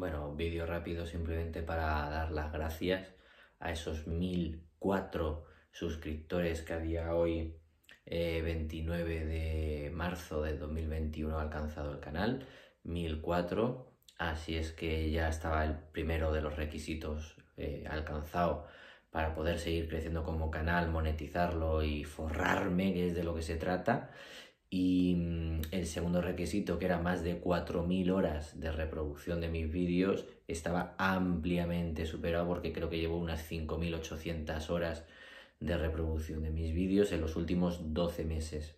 Bueno, vídeo rápido simplemente para dar las gracias a esos 1004 suscriptores que a día hoy, 29 eh, de marzo de 2021, ha alcanzado el canal. 1004, así es que ya estaba el primero de los requisitos eh, alcanzado para poder seguir creciendo como canal, monetizarlo y forrarme, que es de lo que se trata. Y mm, el segundo requisito, que era más de 4.000 horas de reproducción de mis vídeos, estaba ampliamente superado porque creo que llevo unas 5.800 horas de reproducción de mis vídeos en los últimos 12 meses.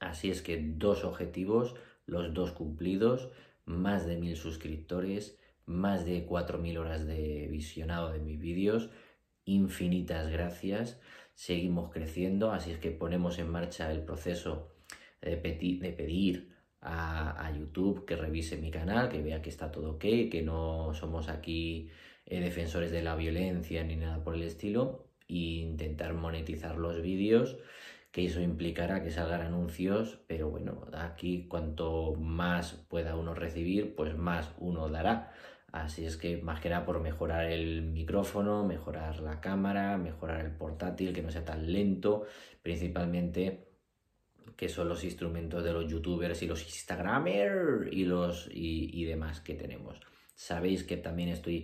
Así es que dos objetivos, los dos cumplidos, más de 1.000 suscriptores, más de 4.000 horas de visionado de mis vídeos, infinitas gracias, seguimos creciendo, así es que ponemos en marcha el proceso de, pedir a, YouTube que revise mi canal, que vea que está todo ok, que no somos aquí eh, defensores de la violencia ni nada por el estilo, e intentar monetizar los vídeos, que eso implicará que salgan anuncios, pero bueno, aquí cuanto más pueda uno recibir, pues más uno dará. Así es que más que nada por mejorar el micrófono, mejorar la cámara, mejorar el portátil, que no sea tan lento, principalmente que son los instrumentos de los youtubers y los instagramers y los y, y demás que tenemos. Sabéis que también estoy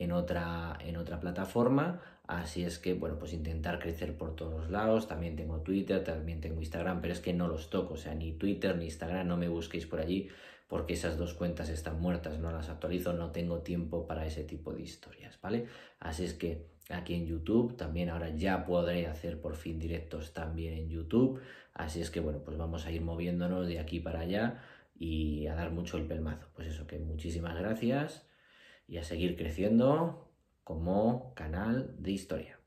en otra, en otra plataforma. Así es que, bueno, pues intentar crecer por todos lados. También tengo Twitter, también tengo Instagram, pero es que no los toco. O sea, ni Twitter ni Instagram, no me busquéis por allí porque esas dos cuentas están muertas, no las actualizo, no tengo tiempo para ese tipo de historias, ¿vale? Así es que aquí en YouTube también ahora ya podré hacer por fin directos también en YouTube. Así es que, bueno, pues vamos a ir moviéndonos de aquí para allá y a dar mucho el pelmazo. Pues eso, que muchísimas gracias y a seguir creciendo como canal de historia.